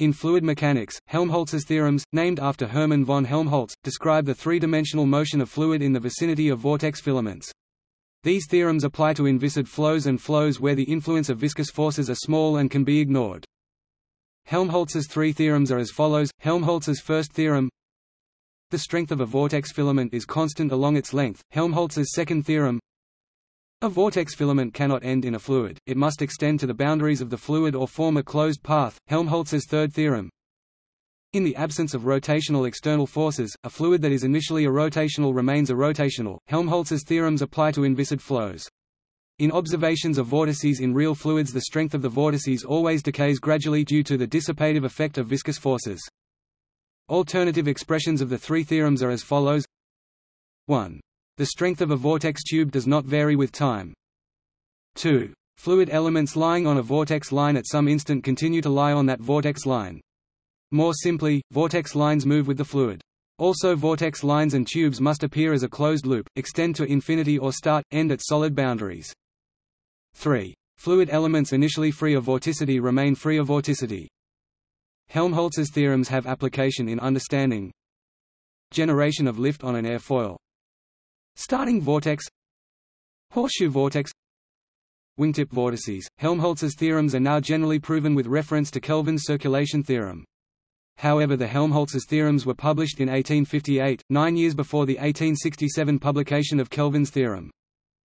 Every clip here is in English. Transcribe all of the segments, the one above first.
In fluid mechanics, Helmholtz's theorems, named after Hermann von Helmholtz, describe the three-dimensional motion of fluid in the vicinity of vortex filaments. These theorems apply to inviscid flows and flows where the influence of viscous forces are small and can be ignored. Helmholtz's three theorems are as follows. Helmholtz's first theorem The strength of a vortex filament is constant along its length. Helmholtz's second theorem a vortex filament cannot end in a fluid, it must extend to the boundaries of the fluid or form a closed path, Helmholtz's third theorem. In the absence of rotational external forces, a fluid that is initially a rotational remains a rotational. Helmholtz's theorems apply to inviscid flows. In observations of vortices in real fluids the strength of the vortices always decays gradually due to the dissipative effect of viscous forces. Alternative expressions of the three theorems are as follows 1. The strength of a vortex tube does not vary with time. 2. Fluid elements lying on a vortex line at some instant continue to lie on that vortex line. More simply, vortex lines move with the fluid. Also vortex lines and tubes must appear as a closed loop, extend to infinity or start, end at solid boundaries. 3. Fluid elements initially free of vorticity remain free of vorticity. Helmholtz's theorems have application in understanding generation of lift on an airfoil, Starting vortex Horseshoe vortex Wingtip vortices. Helmholtz's theorems are now generally proven with reference to Kelvin's circulation theorem. However the Helmholtz's theorems were published in 1858, nine years before the 1867 publication of Kelvin's theorem.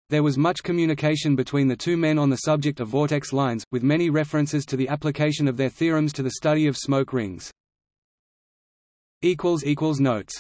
There was much communication between the two men on the subject of vortex lines, with many references to the application of their theorems to the study of smoke rings. Notes